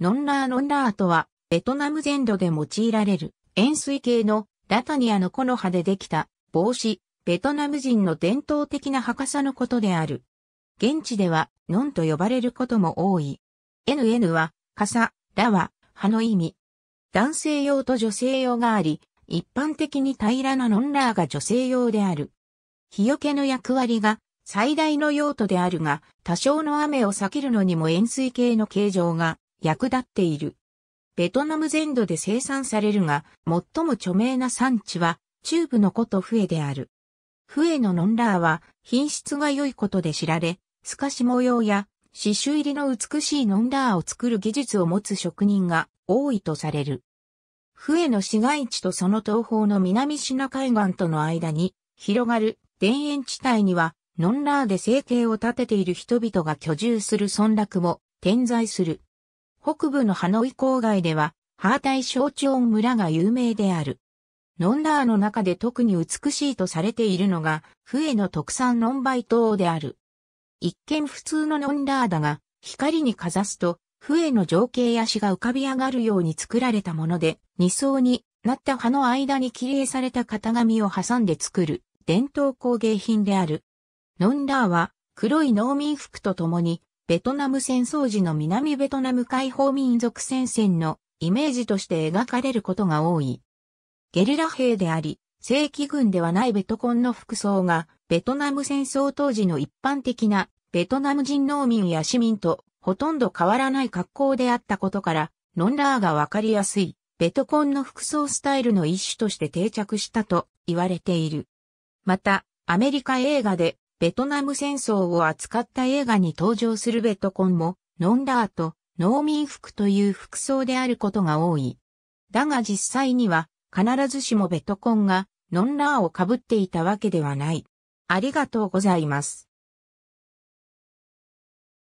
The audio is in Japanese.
ノンラーノンラーとは、ベトナム全土で用いられる、円錐形のラタニアの木の葉でできた帽子、ベトナム人の伝統的な博さのことである。現地では、ノンと呼ばれることも多い。NN は、傘、ラは、葉の意味。男性用と女性用があり、一般的に平らなノンラーが女性用である。日よけの役割が最大の用途であるが、多少の雨を避けるのにも円錐形の形状が役立っている。ベトナム全土で生産されるが、最も著名な産地は、中部のことフエである。フエのノンラーは、品質が良いことで知られ、透かし模様や、刺繍入りの美しいノンラーを作る技術を持つ職人が多いとされる。フエの市街地とその東方の南シナ海岸との間に広がる田園地帯にはノンラーで生計を立てている人々が居住する村落も点在する。北部のハノイ郊外では、ハータイ象徴村が有名である。ノンラーの中で特に美しいとされているのが、笛の特産ノンバイ島である。一見普通のノンラーだが、光にかざすと、笛の情景や詩が浮かび上がるように作られたもので、二層になった葉の間に切り絵された型紙を挟んで作る伝統工芸品である。ノンラーは黒い農民服とともにベトナム戦争時の南ベトナム解放民族戦線のイメージとして描かれることが多い。ゲリラ兵であり、正規軍ではないベトコンの服装が、ベトナム戦争当時の一般的なベトナム人農民や市民とほとんど変わらない格好であったことから、ノンラーがわかりやすい、ベトコンの服装スタイルの一種として定着したと言われている。また、アメリカ映画でベトナム戦争を扱った映画に登場するベトコンも、ノンダート、農民服という服装であることが多い。だが実際には、必ずしもベトコンが、ノンラーを被っていたわけではない。ありがとうございます。